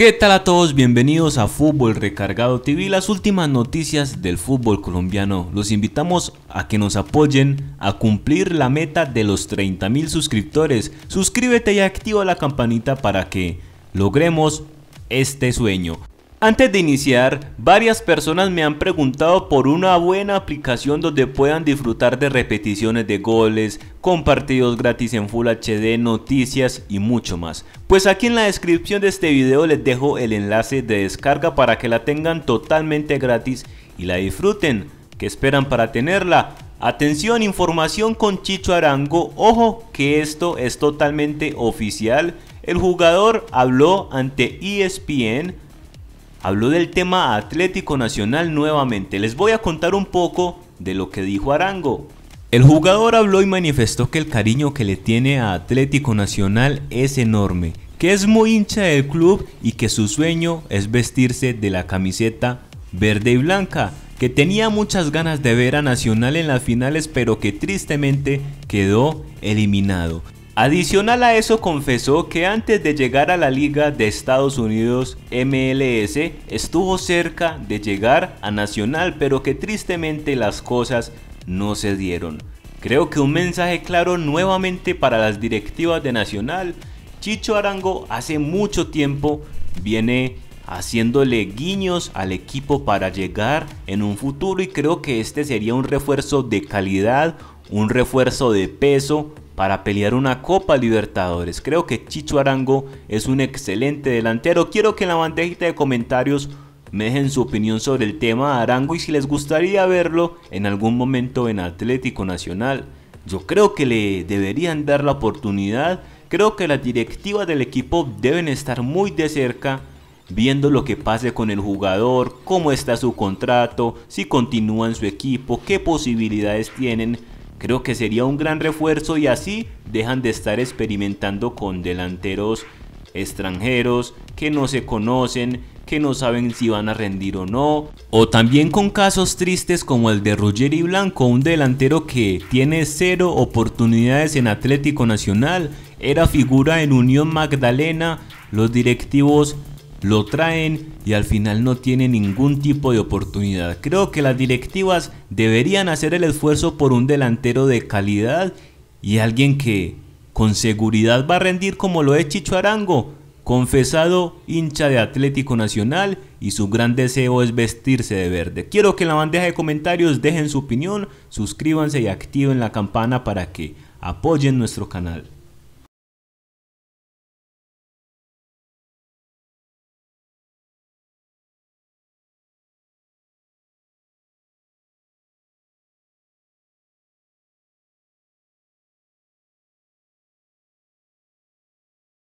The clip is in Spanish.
¿Qué tal a todos? Bienvenidos a Fútbol Recargado TV, las últimas noticias del fútbol colombiano. Los invitamos a que nos apoyen a cumplir la meta de los 30 mil suscriptores. Suscríbete y activa la campanita para que logremos este sueño. Antes de iniciar, varias personas me han preguntado por una buena aplicación donde puedan disfrutar de repeticiones de goles, compartidos gratis en Full HD, noticias y mucho más. Pues aquí en la descripción de este video les dejo el enlace de descarga para que la tengan totalmente gratis y la disfruten. ¿Qué esperan para tenerla? Atención, información con Chicho Arango, ojo que esto es totalmente oficial. El jugador habló ante ESPN habló del tema Atlético Nacional nuevamente. Les voy a contar un poco de lo que dijo Arango. El jugador habló y manifestó que el cariño que le tiene a Atlético Nacional es enorme, que es muy hincha del club y que su sueño es vestirse de la camiseta verde y blanca, que tenía muchas ganas de ver a Nacional en las finales pero que tristemente quedó eliminado. Adicional a eso confesó que antes de llegar a la liga de Estados Unidos MLS estuvo cerca de llegar a Nacional pero que tristemente las cosas no se dieron. Creo que un mensaje claro nuevamente para las directivas de Nacional. Chicho Arango hace mucho tiempo viene haciéndole guiños al equipo para llegar en un futuro y creo que este sería un refuerzo de calidad, un refuerzo de peso, para pelear una Copa Libertadores. Creo que Chicho Arango es un excelente delantero. Quiero que en la bandejita de comentarios me dejen su opinión sobre el tema de Arango y si les gustaría verlo en algún momento en Atlético Nacional. Yo creo que le deberían dar la oportunidad. Creo que las directivas del equipo deben estar muy de cerca viendo lo que pase con el jugador, cómo está su contrato, si continúa en su equipo, qué posibilidades tienen Creo que sería un gran refuerzo y así dejan de estar experimentando con delanteros extranjeros que no se conocen, que no saben si van a rendir o no. O también con casos tristes como el de Roger Blanco, un delantero que tiene cero oportunidades en Atlético Nacional, era figura en Unión Magdalena, los directivos lo traen y al final no tiene ningún tipo de oportunidad. Creo que las directivas deberían hacer el esfuerzo por un delantero de calidad y alguien que con seguridad va a rendir como lo es Chicho Arango, confesado hincha de Atlético Nacional y su gran deseo es vestirse de verde. Quiero que en la bandeja de comentarios dejen su opinión, suscríbanse y activen la campana para que apoyen nuestro canal.